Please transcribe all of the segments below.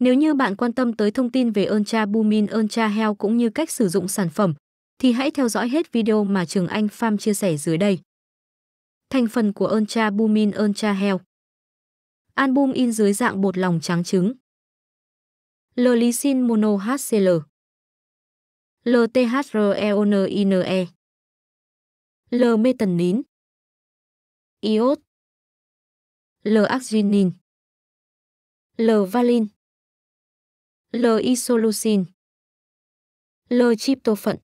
Nếu như bạn quan tâm tới thông tin về Ultra Bumin Ultra heo cũng như cách sử dụng sản phẩm, thì hãy theo dõi hết video mà Trường Anh Farm chia sẻ dưới đây. Thành phần của Ultra Bumin Ultra Health Album in dưới dạng bột lòng trắng trứng L-lysine monoHCl LTHREONINE L-metanin Iốt L-arginine l valine L-isoleucine L-tryptophan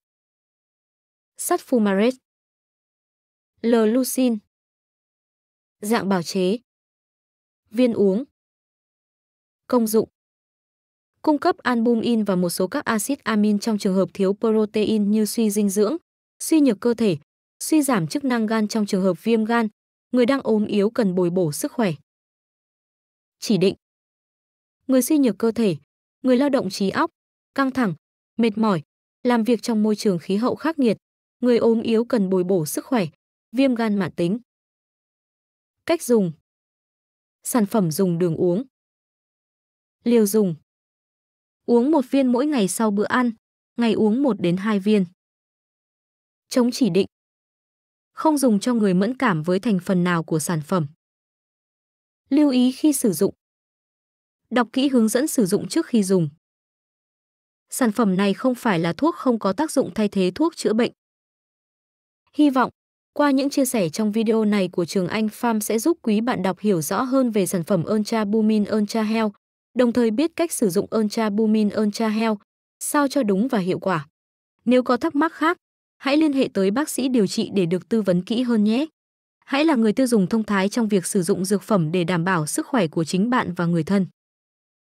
Sắt fumarate, l lucin Dạng bào chế Viên uống Công dụng Cung cấp albumin và một số các axit amin trong trường hợp thiếu protein như suy dinh dưỡng, suy nhược cơ thể, suy giảm chức năng gan trong trường hợp viêm gan, người đang ốm yếu cần bồi bổ sức khỏe. Chỉ định Người suy nhược cơ thể, người lao động trí óc, căng thẳng, mệt mỏi, làm việc trong môi trường khí hậu khắc nghiệt, người ốm yếu cần bồi bổ sức khỏe, viêm gan mãn tính. Cách dùng Sản phẩm dùng đường uống Liều dùng Uống một viên mỗi ngày sau bữa ăn, ngày uống 1 đến 2 viên. Chống chỉ định Không dùng cho người mẫn cảm với thành phần nào của sản phẩm. Lưu ý khi sử dụng Đọc kỹ hướng dẫn sử dụng trước khi dùng. Sản phẩm này không phải là thuốc không có tác dụng thay thế thuốc chữa bệnh. Hy vọng, qua những chia sẻ trong video này của Trường Anh Farm sẽ giúp quý bạn đọc hiểu rõ hơn về sản phẩm Ultra Bumin Ultra Heo đồng thời biết cách sử dụng Ultra Bumin Ultra Heo sao cho đúng và hiệu quả. Nếu có thắc mắc khác, hãy liên hệ tới bác sĩ điều trị để được tư vấn kỹ hơn nhé. Hãy là người tiêu dùng thông thái trong việc sử dụng dược phẩm để đảm bảo sức khỏe của chính bạn và người thân.